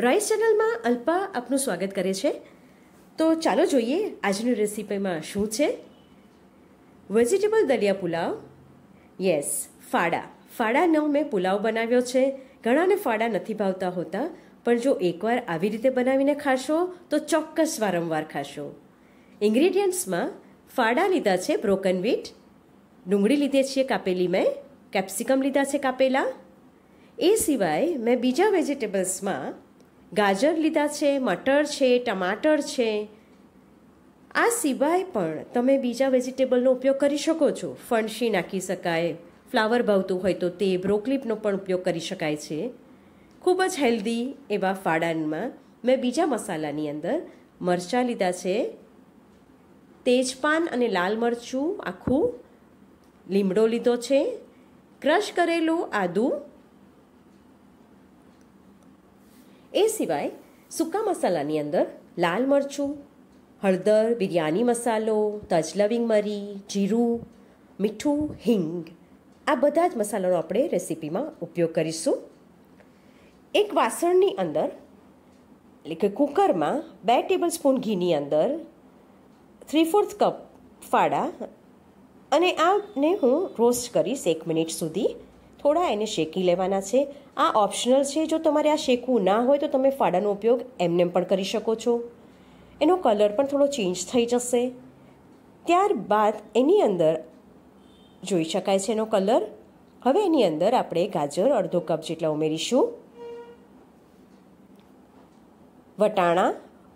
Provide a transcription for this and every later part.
rice ચેનલમાં અલ્પા આપનું સ્વાગત કરે છે તો ચાલો જોઈએ આજની રેસીપીમાં શું છે વેજીટેબલ દલિયા પુલાવ યસ ફાડા ફાડાનો મેં પુલાવ બનાવ્યો છે ઘણાને ફાડા નથી ભાવતા હોતા પણ જો એકવાર આવી રીતે બનાવીને ખાશો તો ચોક્કસ વારંવાર ખાશો ઇન્ગ્રીડિયન્ટ્સમાં ફાડા લીધા છે બ્રોકન વીટ ડુંગળી લીધી છે કાપેલી મેં કેપ્સિકમ લીધા છે કાપેલા એ સિવાય મેં બીજા વેજીટેબલ્સમાં ગાજર લીધા છે મટર છે ટમાટર છે આ સિવાય પણ તમે બીજા વેજીટેબલનો ઉપયોગ કરી શકો છો ફણસી નાખી શકાય ફ્લાવર ભાવતું હોય તો તે બ્રોકલીપનો પણ ઉપયોગ કરી શકાય છે ખૂબ જ હેલ્ધી એવા ફાડાનમાં મેં બીજા મસાલાની અંદર મરચાં લીધા છે તેજપાન અને લાલ મરચું આખું લીમડો લીધો છે ક્રશ કરેલું આદું એ સિવાય સૂકા મસાલાની અંદર લાલ મરચું હળદર બિરયાની મસાલો તજલવિંગ મરી જીરું મીઠું હિંગ આ બધા જ મસાલાનો આપણે રેસીપીમાં ઉપયોગ કરીશું એક વાસણની અંદર એટલે કે કુકરમાં બે ટેબલ સ્પૂન ઘીની અંદર થ્રી ફોર્થ કપ ફાડા અને આને હું રોસ્ટ કરીશ એક મિનિટ સુધી થોડા એને શેકી લેવાના છે આ ઓપ્શનલ છે જો તમારે આ શેકવું ના હોય તો તમે ફાડાનો ઉપયોગ એમનેમ પણ કરી શકો છો એનો કલર પણ થોડો ચેન્જ થઈ જશે ત્યારબાદ એની અંદર જોઈ શકાય છે એનો કલર હવે એની અંદર આપણે ગાજર અડધો કપ જેટલા ઉમેરીશું વટાણા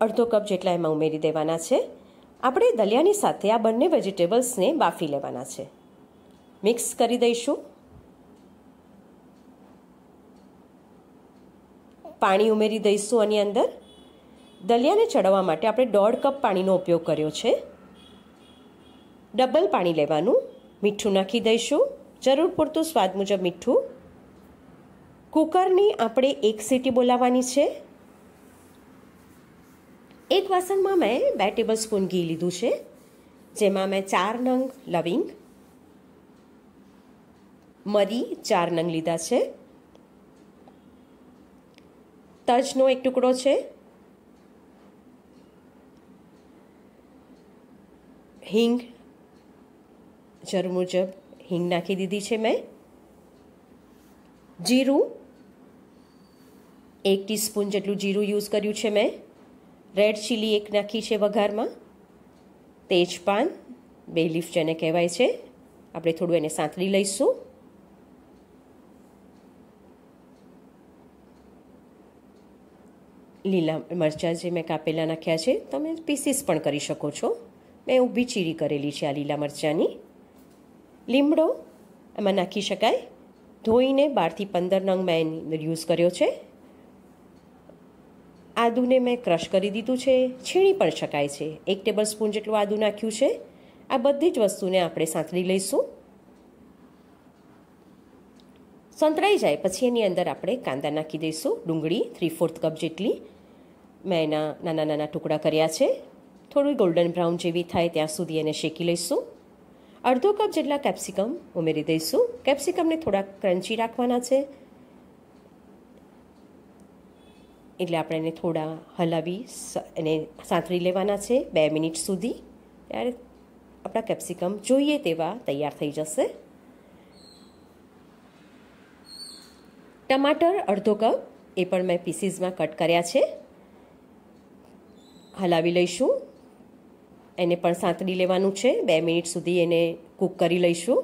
અડધો કપ જેટલા એમાં ઉમેરી દેવાના છે આપણે દલિયાની સાથે આ બંને વેજીટેબલ્સને બાફી લેવાના છે મિક્સ કરી દઈશું પાણી ઉમેરી દઈશું આની અંદર દલિયાને ચડવા માટે આપણે દોઢ કપ પાણીનો ઉપયોગ કર્યો છે ડબલ પાણી લેવાનું મીઠું નાખી દઈશું જરૂર પૂરતું સ્વાદ મુજબ મીઠું કુકરની આપણે એક સીટી બોલાવવાની છે એક વાસણમાં મેં બે ટેબલ સ્પૂન ઘી લીધું છે જેમાં મેં ચાર નંગ લવિંગ મરી ચાર નંગ લીધા છે તજનો એક ટુકડો છે હિંગ જરૂર મુજબ હિંગ નાખી દીધી છે મેં જીરું એક ટીસ્પૂન જેટલું જીરું યુઝ કર્યું છે મેં રેડ ચીલી એક નાખી છે વઘારમાં તેજપાન બે લીફ જેને કહેવાય છે આપણે થોડું એને સાંતળી લઈશું લીલા મરચાં જે મેં કાપેલા નાખ્યા છે તમે પીસીસ પણ કરી શકો છો મેં ઊભી ચીરી કરેલી છે આ લીલા મરચાંની લીમડો એમાં નાખી શકાય ધોઈને બારથી પંદર નંગ મેં એની યુઝ કર્યો છે આદુને મેં ક્રશ કરી દીધું છે છીણી પણ શકાય છે એક ટેબલ સ્પૂન જેટલું આદું નાખ્યું છે આ બધી જ વસ્તુને આપણે સાંતળી લઈશું સંતળાઈ જાય પછી એની અંદર આપણે કાંદા નાખી દઈશું ડુંગળી થ્રી ફોર્થ કપ જેટલી મેં એના નાના નાના ટુકડા કર્યા છે થોડું ગોલ્ડન બ્રાઉન જેવી થાય ત્યાં સુધી એને શેકી લઈશું અડધો કપ જેટલા કેપ્સિકમ ઉમેરી દઈશું કેપ્સિકમને થોડા ક્રન્ચી રાખવાના છે એટલે આપણે એને થોડા હલાવી એને સાંતળી લેવાના છે બે મિનિટ સુધી ત્યારે આપણા કેપ્સિકમ જોઈએ તેવા તૈયાર થઈ જશે ટમાટર અડધો કપ એ પણ મેં પીસીસમાં કટ કર્યા છે હલાવી લઈશું એને પણ સાંતળી લેવાનું છે બે મિનિટ સુધી એને કૂક કરી લઈશું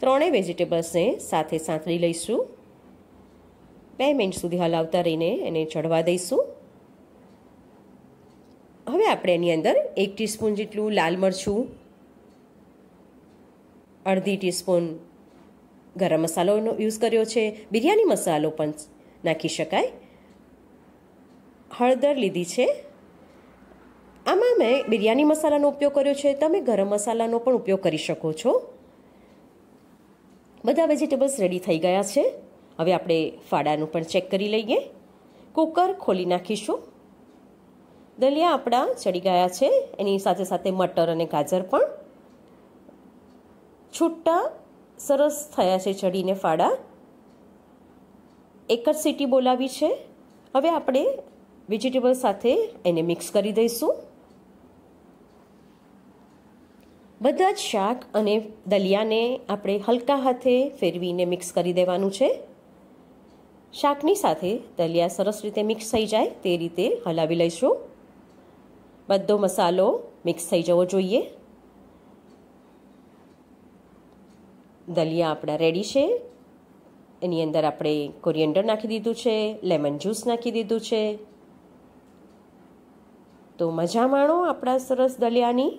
ત્રણેય વેજીટેબલ્સને સાથે સાંતળી લઈશું બે મિનિટ સુધી હલાવતા રહીને એને ચડવા દઈશું હવે આપણે એની અંદર એક ટીસ્પૂન જેટલું લાલ મરચું અડધી ટીસ્પૂન ગરમ મસાલોનો યુઝ કર્યો છે બિરયાની મસાલો પણ નાખી શકાય હળદર લીધી છે આમાં મેં બિરયાની મસાલાનો ઉપયોગ કર્યો છે તમે ગરમ મસાલાનો પણ ઉપયોગ કરી શકો છો બધા વેજીટેબલ્સ રેડી થઈ ગયા છે હવે આપણે ફાડાનું પણ ચેક કરી લઈએ કુકર ખોલી નાખીશું દલિયા આપણા ચડી ગયા છે એની સાથે સાથે મટર અને ગાજર પણ છૂટા સરસ થયા છે ચડીને ફાડા એક જ સીટી બોલાવી છે હવે આપણે વેજીટેબલ સાથે એને મિક્સ કરી દઈશું બધા જ શાક અને દલિયાને આપણે હલકા હાથે ફેરવીને મિક્સ કરી દેવાનું છે શાકની સાથે દલિયા સરસ રીતે મિક્સ થઈ જાય તે રીતે હલાવી લઈશું બધો મસાલો મિક્સ થઈ જવો જોઈએ દલિયા આપણા રેડી છે એની અંદર આપણે કોરિએન્ડર નાખી દીધું છે લેમન જ્યુસ નાખી દીધું છે તો મજા માણો આપણા સરસ દલિયાની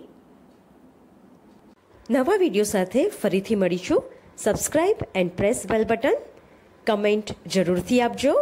નવા વિડીયો સાથે ફરીથી મળીશું subscribe and press bell button comment જરૂરથી આપજો